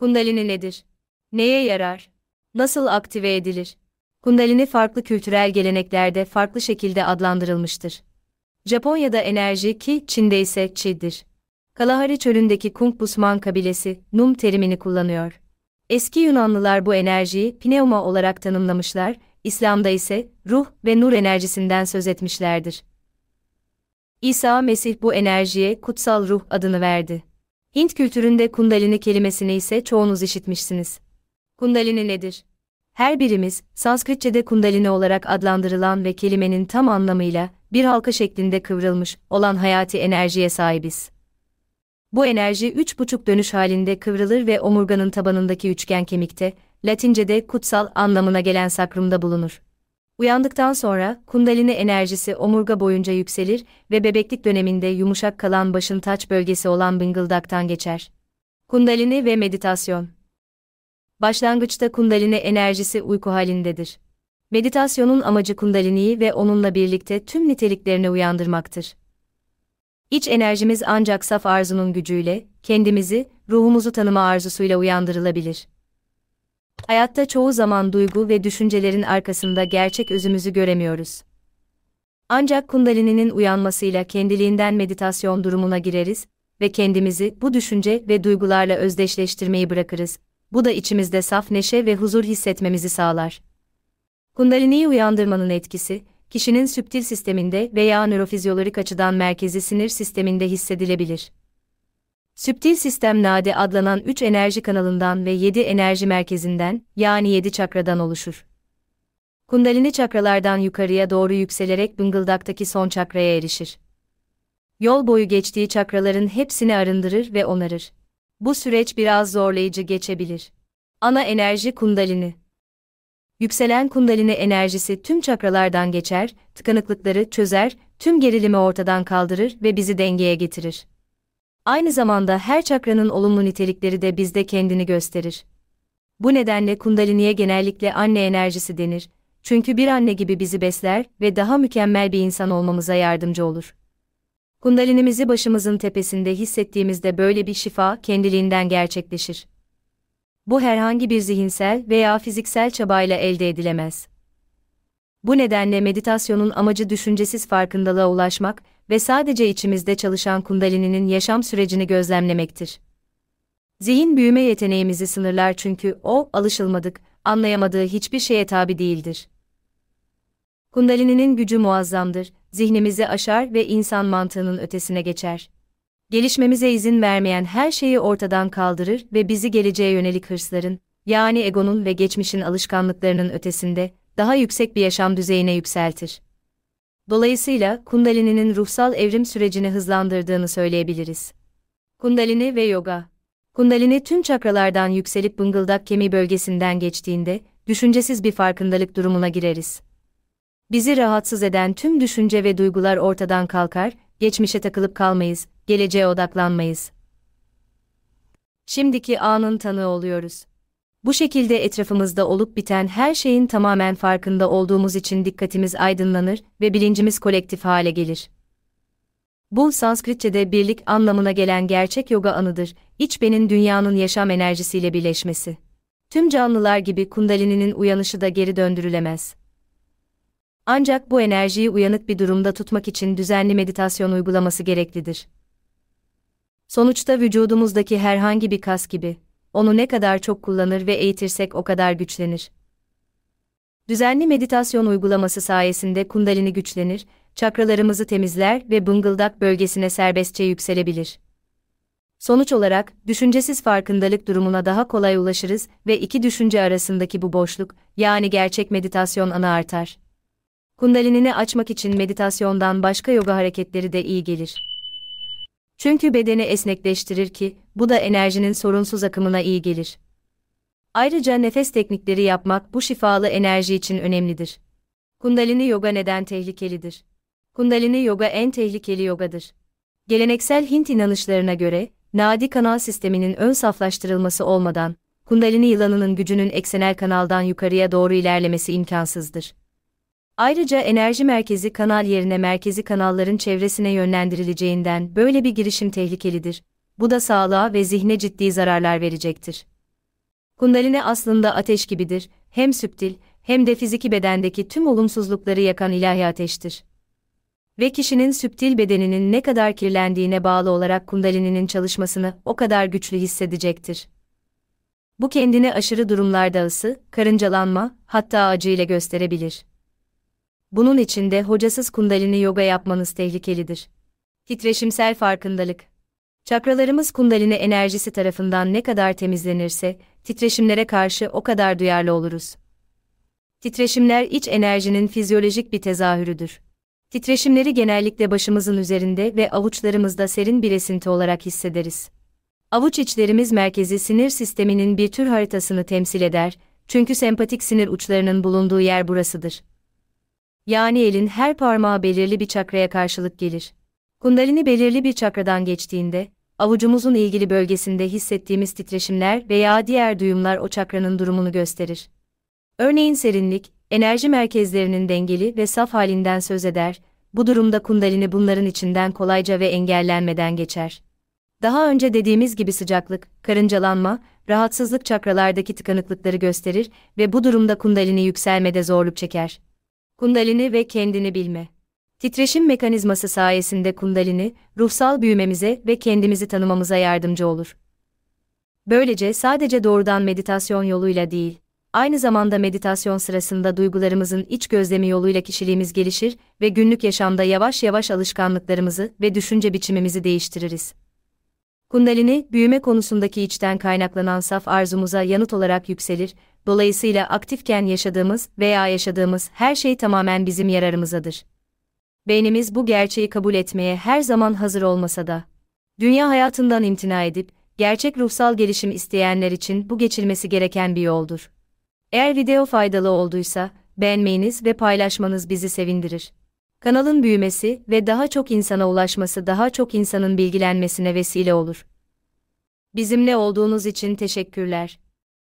Kundalini nedir? Neye yarar? Nasıl aktive edilir? Kundalini farklı kültürel geleneklerde farklı şekilde adlandırılmıştır. Japonya'da enerji ki Çin'de ise çi'dir. Kalahari çölündeki Kung Busman kabilesi Num terimini kullanıyor. Eski Yunanlılar bu enerjiyi pneuma olarak tanımlamışlar, İslam'da ise ruh ve nur enerjisinden söz etmişlerdir. İsa Mesih bu enerjiye kutsal ruh adını verdi. Hint kültüründe kundalini kelimesini ise çoğunuz işitmişsiniz. Kundalini nedir? Her birimiz, Sanskritçe'de kundalini olarak adlandırılan ve kelimenin tam anlamıyla bir halka şeklinde kıvrılmış olan hayati enerjiye sahibiz. Bu enerji üç buçuk dönüş halinde kıvrılır ve omurganın tabanındaki üçgen kemikte, Latince'de kutsal anlamına gelen sakrumda bulunur. Uyandıktan sonra kundalini enerjisi omurga boyunca yükselir ve bebeklik döneminde yumuşak kalan başın taç bölgesi olan bıngıldaktan geçer. Kundalini ve meditasyon. Başlangıçta kundalini enerjisi uyku halindedir. Meditasyonun amacı kundaliniyi ve onunla birlikte tüm niteliklerini uyandırmaktır. İç enerjimiz ancak saf arzunun gücüyle, kendimizi, ruhumuzu tanıma arzusuyla uyandırılabilir. Hayatta çoğu zaman duygu ve düşüncelerin arkasında gerçek özümüzü göremiyoruz. Ancak Kundalini'nin uyanmasıyla kendiliğinden meditasyon durumuna gireriz ve kendimizi bu düşünce ve duygularla özdeşleştirmeyi bırakırız. Bu da içimizde saf neşe ve huzur hissetmemizi sağlar. Kundalini'yi uyandırmanın etkisi, kişinin süptil sisteminde veya nörofizyolojik açıdan merkezi sinir sisteminde hissedilebilir. Süptil sistem nade adlanan 3 enerji kanalından ve 7 enerji merkezinden yani 7 çakradan oluşur. Kundalini çakralardan yukarıya doğru yükselerek bıngıldaktaki son çakraya erişir. Yol boyu geçtiği çakraların hepsini arındırır ve onarır. Bu süreç biraz zorlayıcı geçebilir. Ana enerji kundalini. Yükselen kundalini enerjisi tüm çakralardan geçer, tıkanıklıkları çözer, tüm gerilimi ortadan kaldırır ve bizi dengeye getirir. Aynı zamanda her çakranın olumlu nitelikleri de bizde kendini gösterir. Bu nedenle kundaliniye genellikle anne enerjisi denir. Çünkü bir anne gibi bizi besler ve daha mükemmel bir insan olmamıza yardımcı olur. Kundalinimizi başımızın tepesinde hissettiğimizde böyle bir şifa kendiliğinden gerçekleşir. Bu herhangi bir zihinsel veya fiziksel çabayla elde edilemez. Bu nedenle meditasyonun amacı düşüncesiz farkındalığa ulaşmak ve sadece içimizde çalışan Kundalini'nin yaşam sürecini gözlemlemektir. Zihin büyüme yeteneğimizi sınırlar çünkü o alışılmadık, anlayamadığı hiçbir şeye tabi değildir. Kundalini'nin gücü muazzamdır, zihnimizi aşar ve insan mantığının ötesine geçer. Gelişmemize izin vermeyen her şeyi ortadan kaldırır ve bizi geleceğe yönelik hırsların, yani egonun ve geçmişin alışkanlıklarının ötesinde daha yüksek bir yaşam düzeyine yükseltir. Dolayısıyla Kundalini'nin ruhsal evrim sürecini hızlandırdığını söyleyebiliriz. Kundalini ve yoga. Kundalini tüm çakralardan yükselip bıngıldak kemiği bölgesinden geçtiğinde düşüncesiz bir farkındalık durumuna gireriz. Bizi rahatsız eden tüm düşünce ve duygular ortadan kalkar, geçmişe takılıp kalmayız, geleceğe odaklanmayız. Şimdiki anın tanığı oluyoruz. Bu şekilde etrafımızda olup biten her şeyin tamamen farkında olduğumuz için dikkatimiz aydınlanır ve bilincimiz kolektif hale gelir. Bu Sanskritçe'de birlik anlamına gelen gerçek yoga anıdır, iç benin dünyanın yaşam enerjisiyle birleşmesi. Tüm canlılar gibi kundalini'nin uyanışı da geri döndürülemez. Ancak bu enerjiyi uyanık bir durumda tutmak için düzenli meditasyon uygulaması gereklidir. Sonuçta vücudumuzdaki herhangi bir kas gibi, onu ne kadar çok kullanır ve eğitirsek o kadar güçlenir. Düzenli meditasyon uygulaması sayesinde kundalini güçlenir, çakralarımızı temizler ve bıngıldak bölgesine serbestçe yükselebilir. Sonuç olarak, düşüncesiz farkındalık durumuna daha kolay ulaşırız ve iki düşünce arasındaki bu boşluk, yani gerçek meditasyon anı artar. Kundalinini açmak için meditasyondan başka yoga hareketleri de iyi gelir. Çünkü bedeni esnekleştirir ki bu da enerjinin sorunsuz akımına iyi gelir. Ayrıca nefes teknikleri yapmak bu şifalı enerji için önemlidir. Kundalini yoga neden tehlikelidir? Kundalini yoga en tehlikeli yogadır. Geleneksel Hint inanışlarına göre, nadi kanal sisteminin ön saflaştırılması olmadan, kundalini yılanının gücünün eksenel kanaldan yukarıya doğru ilerlemesi imkansızdır. Ayrıca enerji merkezi kanal yerine merkezi kanalların çevresine yönlendirileceğinden böyle bir girişim tehlikelidir. Bu da sağlığa ve zihne ciddi zararlar verecektir. Kundalini aslında ateş gibidir, hem süptil, hem de fiziki bedendeki tüm olumsuzlukları yakan ilahi ateştir. Ve kişinin süptil bedeninin ne kadar kirlendiğine bağlı olarak kundalininin çalışmasını o kadar güçlü hissedecektir. Bu kendini aşırı durumlarda ısı, karıncalanma, hatta acı ile gösterebilir. Bunun için de hocasız kundalini yoga yapmanız tehlikelidir. Titreşimsel farkındalık. Çakralarımız kundalini enerjisi tarafından ne kadar temizlenirse, titreşimlere karşı o kadar duyarlı oluruz. Titreşimler iç enerjinin fizyolojik bir tezahürüdür. Titreşimleri genellikle başımızın üzerinde ve avuçlarımızda serin bir esinti olarak hissederiz. Avuç içlerimiz merkezi sinir sisteminin bir tür haritasını temsil eder, çünkü sempatik sinir uçlarının bulunduğu yer burasıdır. Yani elin her parmağı belirli bir çakraya karşılık gelir. Kundalini belirli bir çakradan geçtiğinde, avucumuzun ilgili bölgesinde hissettiğimiz titreşimler veya diğer duyumlar o çakranın durumunu gösterir. Örneğin serinlik, enerji merkezlerinin dengeli ve saf halinden söz eder, bu durumda kundalini bunların içinden kolayca ve engellenmeden geçer. Daha önce dediğimiz gibi sıcaklık, karıncalanma, rahatsızlık çakralardaki tıkanıklıkları gösterir ve bu durumda kundalini yükselmede zorluk çeker. Kundalini ve kendini bilme. Titreşim mekanizması sayesinde kundalini, ruhsal büyümemize ve kendimizi tanımamıza yardımcı olur. Böylece sadece doğrudan meditasyon yoluyla değil, aynı zamanda meditasyon sırasında duygularımızın iç gözlemi yoluyla kişiliğimiz gelişir ve günlük yaşamda yavaş yavaş alışkanlıklarımızı ve düşünce biçimimizi değiştiririz. Kundalini, büyüme konusundaki içten kaynaklanan saf arzumuza yanıt olarak yükselir, dolayısıyla aktifken yaşadığımız veya yaşadığımız her şey tamamen bizim yararımızadır. Beynimiz bu gerçeği kabul etmeye her zaman hazır olmasa da, dünya hayatından imtina edip, gerçek ruhsal gelişim isteyenler için bu geçilmesi gereken bir yoldur. Eğer video faydalı olduysa, beğenmeyiniz ve paylaşmanız bizi sevindirir. Kanalın büyümesi ve daha çok insana ulaşması daha çok insanın bilgilenmesine vesile olur. Bizimle olduğunuz için teşekkürler.